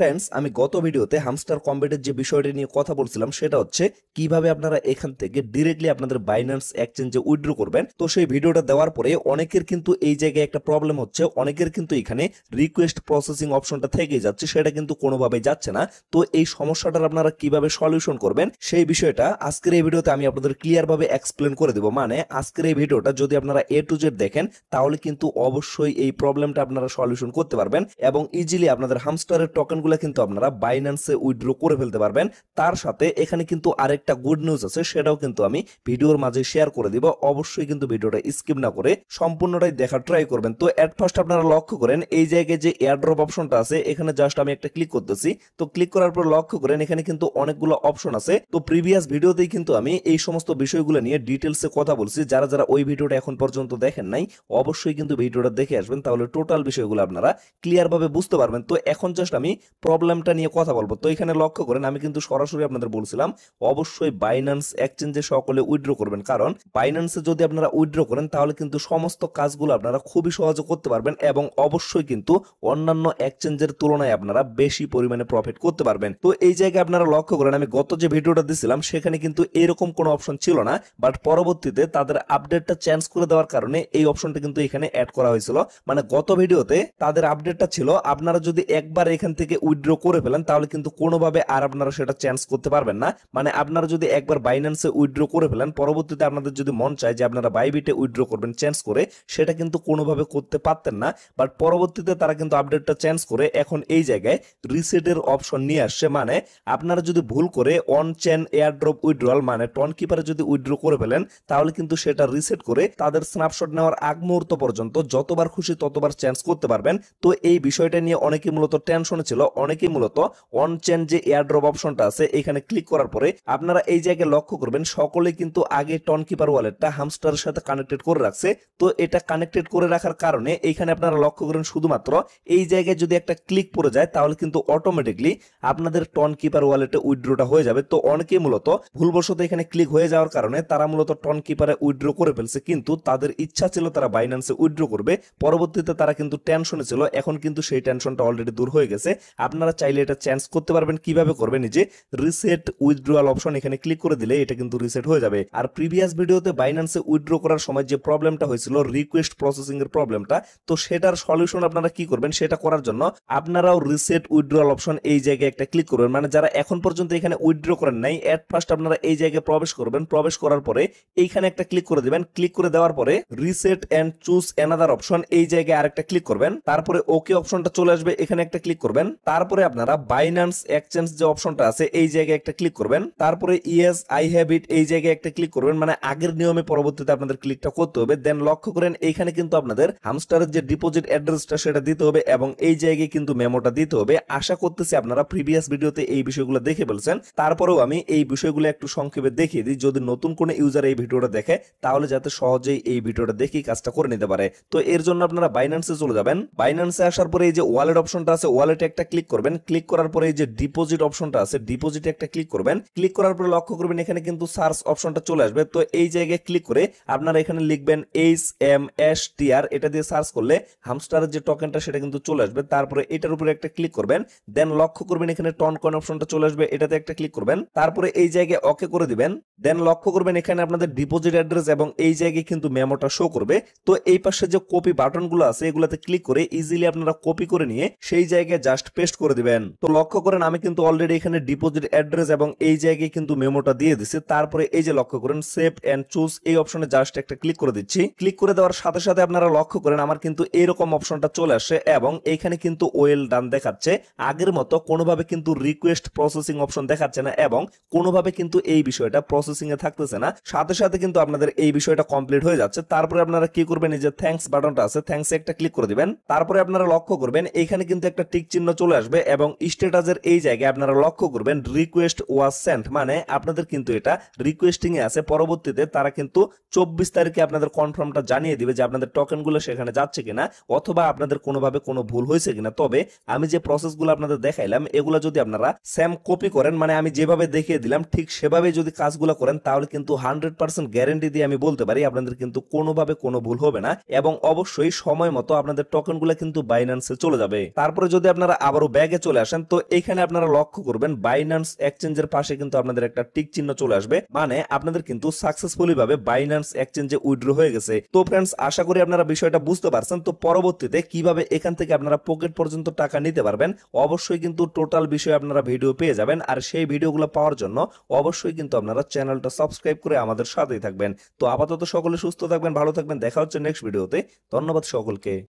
friends আমি গত ভিডিওতে হামস্টার কম্বেটের যে বিষয়টি নিয়ে কথা বলছিলাম সেটা হচ্ছে কিভাবে আপনারা এখান থেকে ডিরেক্টলি আপনাদের বাইন্যান্স এক্সচেঞ্জে উইড্রো করবেন তো সেই ভিডিওটা দেওয়ার পরে অনেকের কিন্তু এই জায়গায় একটা প্রবলেম হচ্ছে অনেকের কিন্তু এখানে রিকোয়েস্ট প্রসেসিং অপশনটা থেকে যাচ্ছে সেটা কিন্তু কোনোভাবে যাচ্ছে না তো এই সমস্যাটার আপনারা কিভাবে সলিউশন করবেন সেই বিষয়টা আজকের এই ভিডিওতে আমি আপনাদের ক্লিয়ারভাবে এক্সপ্লেন করে দেবো মানে আজকের এই ভিডিওটা যদি আপনারা এ টু জেড দেখেন তাহলে কিন্তু অবশ্যই এই প্রবলেমটা আপনারা সলিউশন করতে পারবেন এবং ইজিলি আপনাদের হামস্টারের টোকেন কয়েনগুলো কিন্তু আপনারা বাইন্যান্সে উইড্র করে ফেলতে পারবেন তার সাথে এখানে কিন্তু আরেকটা গুড নিউজ আছে সেটাও কিন্তু আমি ভিডিওর মাঝে শেয়ার করে দিব অবশ্যই কিন্তু ভিডিওটা স্কিপ না করে সম্পূর্ণটাই দেখার ট্রাই করবেন তো অ্যাট ফার্স্ট আপনারা লক্ষ্য করেন এই জায়গায় যে এয়ারড্রপ অপশনটা আছে এখানে জাস্ট আমি একটা ক্লিক করতেছি তো ক্লিক করার পর লক্ষ্য করেন এখানে কিন্তু অনেকগুলো অপশন আছে তো প্রিভিয়াস ভিডিওতেই কিন্তু আমি এই সমস্ত বিষয়গুলো নিয়ে ডিটেলসে কথা বলছি যারা যারা ওই ভিডিওটা এখন পর্যন্ত দেখেন নাই অবশ্যই কিন্তু ভিডিওটা দেখে আসবেন তাহলে টোটাল বিষয়গুলো আপনারা ক্লিয়ারভাবে বুঝতে পারবেন তো এখন জাস্ট আমি প্রবলেমটা নিয়ে কথা বলবো তো এখানে লক্ষ্য করেন আমি কিন্তু সরাসরি আপনাদের বলছিলাম অবশ্যই বাইন্যান্স এক্সচেঞ্জে সকলে উইড্রো করবেন কারণ বাইন্যান্সে যদি আপনারা উইড্রো করেন তাহলে কিন্তু সমস্ত কাজগুলো আপনারা খুবই সহজে করতে পারবেন এবং অবশ্যই কিন্তু অন্যান্য এক্সচেঞ্জের তুলনায় আপনারা বেশি পরিমাণে প্রফিট করতে পারবেন তো এই জায়গায় আপনারা লক্ষ্য করেন আমি গত যে ভিডিওটা দিছিলাম সেখানে কিন্তু এরকম কোনো অপশন ছিল না বাট পরবর্তীতে তাদের আপডেটটা চেঞ্জ করে দেওয়ার কারণে এই অপশনটা কিন্তু এখানে অ্যাড করা হয়েছিল মানে গত ভিডিওতে তাদের আপডেটটা ছিল আপনারা যদি একবার এখান থেকে উইথড্র করে ফেলেন তাহলে কিন্তু কোনোভাবে আর আপনারা সেটা চেঞ্জ করতে পারবেন না মানে আপনারা যদি একবার বাইন্যান্সে উইথড্র করে ফেলেন পরবর্তীতে আপনাদের যদি মন চায় যে আপনারা বাইবিটে উইথড্র করবেন চেঞ্জ করে সেটা কিন্তু কোনোভাবে করতে পারতেন না বাট পরবর্তীতে তারা কিন্তু আপডেটটা চেঞ্জ করে এখন এই জায়গায় রিসেটের অপশন নিয়ে আসছে মানে আপনারা যদি ভুল করে অন চেন এয়ারড্রপ উইথড্রল মানে টন কিপারে যদি উইথড্র করে ফেলেন তাহলে কিন্তু সেটা রিসেট করে তাদের স্ন্যাপশট নেওয়ার আগ মুহূর্ত পর্যন্ত যতবার খুশি ততবার চেঞ্জ করতে পারবেন তো এই বিষয়টা নিয়ে অনেকে মূলত টেনশনে ছিল অনেকেই মূলত অন চেন যে এয়ারড্রপ অপশনটা আছে এখানে ক্লিক করার পরে আপনারা এই জায়গায় লক্ষ্য করবেন সকলে কিন্তু আগে টন কিপার ওয়ালেটটা হামস্টারের সাথে কানেক্টেড করে রাখছে তো এটা কানেক্টেড করে রাখার কারণে এখানে আপনারা লক্ষ্য করেন শুধুমাত্র এই জায়গায় যদি একটা ক্লিক পরে যায় তাহলে কিন্তু অটোমেটিকলি আপনাদের টন কিপার ওয়ালেটে উইড্রোটা হয়ে যাবে তো অনেকেই মূলত ভুলবশত এখানে ক্লিক হয়ে যাওয়ার কারণে তারা মূলত টন কিপারে উইড্রো করে ফেলছে কিন্তু তাদের ইচ্ছা ছিল তারা বাইন্যান্সে উইড্রো করবে পরবর্তীতে তারা কিন্তু টেনশনে ছিল এখন কিন্তু সেই টেনশনটা অলরেডি দূর হয়ে গেছে আপনারা চাইলে এটা চেঞ্জ করতে পারবেন কিভাবে করবেন যে রিসেট উইথড্রোয়াল অপশন এখানে ক্লিক করে দিলে এটা কিন্তু রিসেট হয়ে যাবে আর প্রিভিয়াস ভিডিওতে বাইন্যান্সে উইথড্র করার সময় যে প্রবলেমটা হয়েছিল রিকোয়েস্ট প্রসেসিং এর প্রবলেমটা তো সেটার সলিউশন আপনারা কি করবেন সেটা করার জন্য আপনারাও রিসেট উইথড্রল অপশন এই জায়গায় একটা ক্লিক করবেন মানে যারা এখন পর্যন্ত এখানে উইথড্র করেন নাই অ্যাট ফার্স্ট আপনারা এই জায়গায় প্রবেশ করবেন প্রবেশ করার পরে এইখানে একটা ক্লিক করে দেবেন ক্লিক করে দেওয়ার পরে reset and choose another option এই জায়গায় আরেকটা ক্লিক করবেন তারপরে ওকে অপশনটা চলে আসবে এখানে একটা ক্লিক করবেন তারপরে আপনারা বাইন্যান্স এক্সচেঞ্জ যে অপশনটা আছে এই জায়গায় একটা ক্লিক করবেন তারপরে ইয়েস আই হ্যাভ ইট এই জায়গায় একটা ক্লিক করবেন মানে আগের নিয়মে পরবর্তীতে আপনাদের ক্লিকটা করতে হবে দেন লক্ষ্য করেন এখানে কিন্তু আপনাদের হামস্টারের যে ডিপোজিট অ্যাড্রেসটা সেটা দিতে হবে এবং এই জায়গায় কিন্তু মেমোটা দিতে হবে আশা করতেছি আপনারা প্রিভিয়াস ভিডিওতে এই বিষয়গুলো দেখে ফেলছেন তারপরেও আমি এই বিষয়গুলো একটু সংক্ষেপে দেখিয়ে দিই যদি নতুন কোনো ইউজার এই ভিডিওটা দেখে তাহলে যাতে সহজেই এই ভিডিওটা দেখেই কাজটা করে নিতে পারে তো এর জন্য আপনারা বাইন্যান্সে চলে যাবেন বাইন্যান্সে আসার পরে এই যে ওয়ালেট অপশনটা আছে ওয়ালেটে একটা ক্লিক করবেন ক্লিক করার পরে যে ডিপোজিট অপশনটা আছে ডিপোজিটে একটা ক্লিক করবেন ক্লিক করার পরে লক্ষ্য করবেন এখানে কিন্তু সার্চ অপশনটা চলে আসবে তো এই জায়গায় ক্লিক করে আপনারা এখানে লিখবেন H M S T R এটা দিয়ে সার্চ করলে হামস্টারের যে টোকেনটা সেটা কিন্তু চলে আসবে তারপরে এটার উপরে একটা ক্লিক করবেন দেন লক্ষ্য করবেন এখানে টন কয়েন অপশনটা চলে আসবে এটাতে একটা ক্লিক করবেন তারপরে এই জায়গায় ওকে করে দিবেন দেন লক্ষ্য করবেন এখানে আপনাদের ডিপোজিট অ্যাড্রেস এবং এই জায়গায় কিন্তু মেমোটা শো করবে তো এই পাশে যে কপি বাটনগুলো আছে এগুলাতে ক্লিক করে ইজিলি আপনারা কপি করে নিয়ে সেই জায়গায় জাস্ট পে পেস্ট করে দিবেন তো লক্ষ্য করেন আমি কিন্তু অলরেডি এখানে ডিপোজিট অ্যাড্রেস এবং এই জায়গায় কিন্তু মেমোটা দিয়ে দিছি তারপরে এই যে লক্ষ্য করেন সেভ অ্যান্ড চুজ এই অপশনে জাস্ট একটা ক্লিক করে দিচ্ছি ক্লিক করে দেওয়ার সাথে সাথে আপনারা লক্ষ্য করেন আমার কিন্তু এরকম অপশনটা চলে আসে এবং এখানে কিন্তু ওয়েল ডান দেখাচ্ছে আগের মতো কোনোভাবে কিন্তু রিকোয়েস্ট প্রসেসিং অপশন দেখাচ্ছে না এবং কোনোভাবে কিন্তু এই বিষয়টা প্রসেসিং এ থাকতেছে না সাথে সাথে কিন্তু আপনাদের এই বিষয়টা কমপ্লিট হয়ে যাচ্ছে তারপরে আপনারা কি করবেন এই যে থ্যাংকস বাটনটা আছে থ্যাংকস একটা ক্লিক করে দিবেন তারপরে আপনারা লক্ষ্য করবেন এখানে কিন্তু একটা টিক চিহ্ন চলে আসবে এবং স্ট্যাটাসের এই জায়গায় আপনারা লক্ষ্য করবেন রিকোয়েস্ট ওয়াজ সেন্ট মানে আপনাদের কিন্তু এটা রিকোয়েস্টিংয়ে আছে পরবর্তীতে তারা কিন্তু চব্বিশ তারিখে আপনাদের কনফার্মটা জানিয়ে দিবে যে আপনাদের টোকেনগুলো সেখানে যাচ্ছে কিনা অথবা আপনাদের কোনোভাবে কোনো ভুল হয়েছে কিনা তবে আমি যে প্রসেসগুলো আপনাদের দেখাইলাম এগুলো যদি আপনারা স্যাম কপি করেন মানে আমি যেভাবে দেখিয়ে দিলাম ঠিক সেভাবে যদি কাজগুলো করেন তাহলে কিন্তু হান্ড্রেড পার্সেন্ট গ্যারেন্টি দিয়ে আমি বলতে পারি আপনাদের কিন্তু কোনোভাবে কোনো ভুল হবে না এবং অবশ্যই সময় মতো আপনাদের টোকেনগুলো কিন্তু বাইন্যান্সে চলে যাবে তারপরে যদি আপনারা আবার আরো ব্যাগে চলে আসেন তো এখানে আপনারা লক্ষ্য করবেন বাইন্যান্স এক্সচেঞ্জের পাশে কিন্তু আপনাদের একটা টিক চিহ্ন চলে আসবে মানে আপনাদের কিন্তু সাকসেসফুলি ভাবে বাইন্যান্স এক্সচেঞ্জে উইড্রো হয়ে গেছে তো ফ্রেন্ডস আশা করি আপনারা বিষয়টা বুঝতে পারছেন তো পরবর্তীতে কিভাবে এখান থেকে আপনারা পকেট পর্যন্ত টাকা নিতে পারবেন অবশ্যই কিন্তু টোটাল বিষয়ে আপনারা ভিডিও পেয়ে যাবেন আর সেই ভিডিওগুলো পাওয়ার জন্য অবশ্যই কিন্তু আপনারা চ্যানেলটা সাবস্ক্রাইব করে আমাদের সাথেই থাকবেন তো আপাতত সকলে সুস্থ থাকবেন ভালো থাকবেন দেখা হচ্ছে নেক্সট ভিডিওতে ধন্যবাদ সকলকে